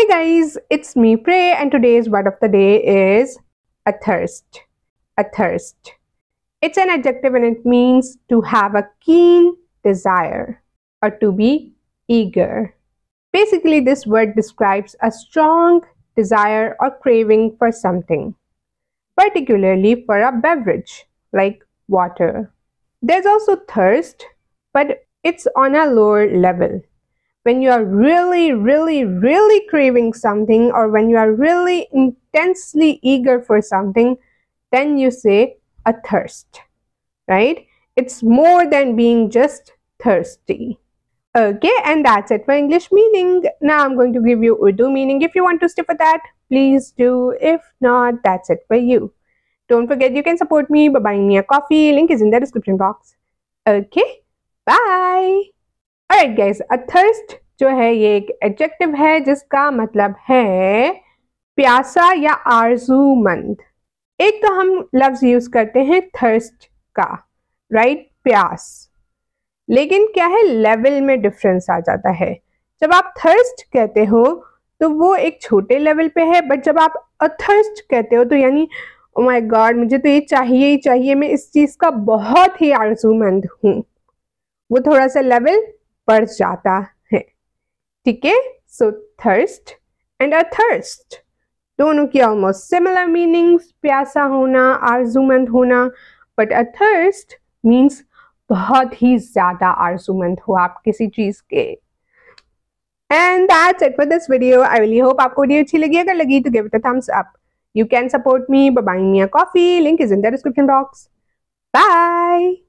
Hey guys, it's me Pray and today's word of the day is a thirst. A thirst. It's an adjective and it means to have a keen desire or to be eager. Basically, this word describes a strong desire or craving for something, particularly for a beverage like water. There's also thirst, but it's on a lower level when you are really, really, really craving something or when you are really intensely eager for something, then you say a thirst, right? It's more than being just thirsty. Okay, and that's it for English meaning. Now I'm going to give you Urdu meaning. If you want to stay for that, please do. If not, that's it for you. Don't forget you can support me by buying me a coffee. Link is in the description box. Okay, bye. Right guess athirst जो है ये एक adjective है जिसका मतलब है प्यासा या आरजूमंद एक तो हम लफ्ज यूज करते हैं थर्स्ट का राइट right? प्यास लेकिन क्या है लेवल में डिफरेंस आ जाता है जब आप थर्स्ट कहते हो तो वो एक छोटे लेवल पे है बट जब आप अथर्स्ट कहते हो तो यानी ओ माय गॉड मुझे तो ये चाहिए ही चाहिए मैं इस चीज़ का बहुत ही आरजूमंद हूँ वो थोड़ा सा लेवल पड़ जाता है ठीक है so thirst and a thirst दोनों की ऑलमोस्ट सिमिलर मीनिंग्स प्यासा होना आरजूमंद होना बट अ थर्स्ट मीन्स बहुत ही ज़्यादा आरजूमंद हो आप किसी चीज़ के and that's it for this video I really hope आपको वीडियो अच्छी लगी अगर लगी तो give it a thumbs up you can support me by buying me a coffee link is in the description box bye